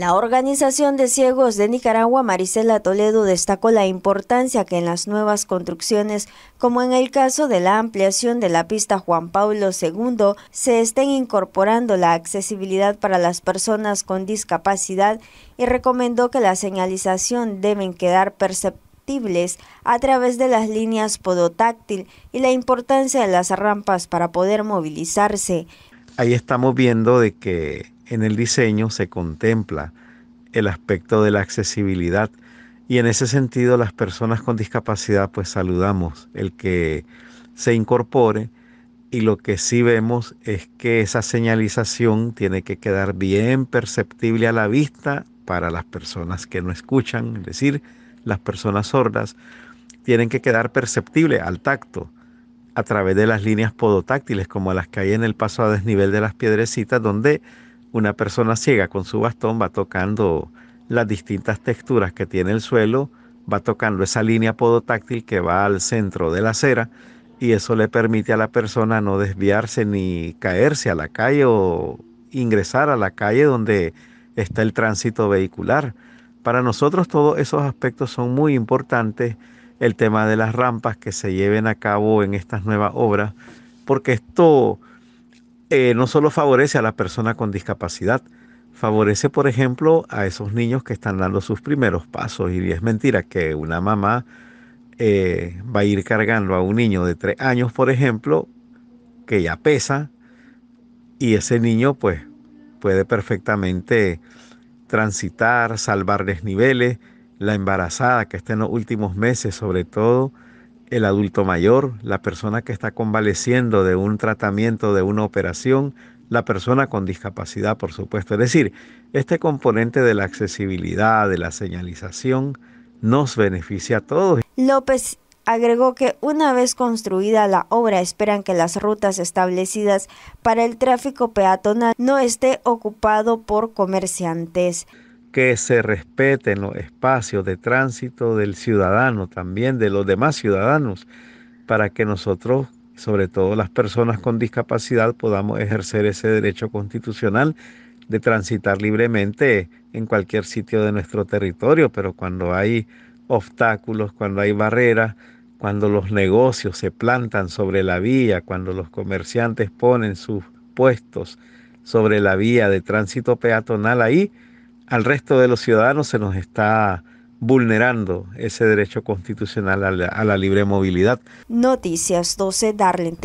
La Organización de Ciegos de Nicaragua, Marisela Toledo, destacó la importancia que en las nuevas construcciones, como en el caso de la ampliación de la pista Juan Pablo II, se estén incorporando la accesibilidad para las personas con discapacidad y recomendó que la señalización deben quedar perceptibles a través de las líneas podotáctil y la importancia de las rampas para poder movilizarse. Ahí estamos viendo de que en el diseño se contempla el aspecto de la accesibilidad y en ese sentido las personas con discapacidad pues saludamos el que se incorpore y lo que sí vemos es que esa señalización tiene que quedar bien perceptible a la vista para las personas que no escuchan, es decir, las personas sordas, tienen que quedar perceptible al tacto a través de las líneas podotáctiles como las que hay en el paso a desnivel de las piedrecitas donde una persona ciega con su bastón va tocando las distintas texturas que tiene el suelo, va tocando esa línea podotáctil que va al centro de la acera y eso le permite a la persona no desviarse ni caerse a la calle o ingresar a la calle donde está el tránsito vehicular. Para nosotros todos esos aspectos son muy importantes, el tema de las rampas que se lleven a cabo en estas nuevas obras, porque esto eh, no solo favorece a la persona con discapacidad, favorece, por ejemplo, a esos niños que están dando sus primeros pasos. Y es mentira que una mamá eh, va a ir cargando a un niño de tres años, por ejemplo, que ya pesa, y ese niño pues puede perfectamente transitar, salvar desniveles, la embarazada que esté en los últimos meses sobre todo, el adulto mayor, la persona que está convaleciendo de un tratamiento, de una operación, la persona con discapacidad, por supuesto. Es decir, este componente de la accesibilidad, de la señalización, nos beneficia a todos. López agregó que una vez construida la obra esperan que las rutas establecidas para el tráfico peatonal no esté ocupado por comerciantes que se respeten los espacios de tránsito del ciudadano, también de los demás ciudadanos, para que nosotros, sobre todo las personas con discapacidad, podamos ejercer ese derecho constitucional de transitar libremente en cualquier sitio de nuestro territorio, pero cuando hay obstáculos, cuando hay barreras, cuando los negocios se plantan sobre la vía, cuando los comerciantes ponen sus puestos sobre la vía de tránsito peatonal, ahí al resto de los ciudadanos se nos está vulnerando ese derecho constitucional a la, libre movilidad. Noticias 12, Darlene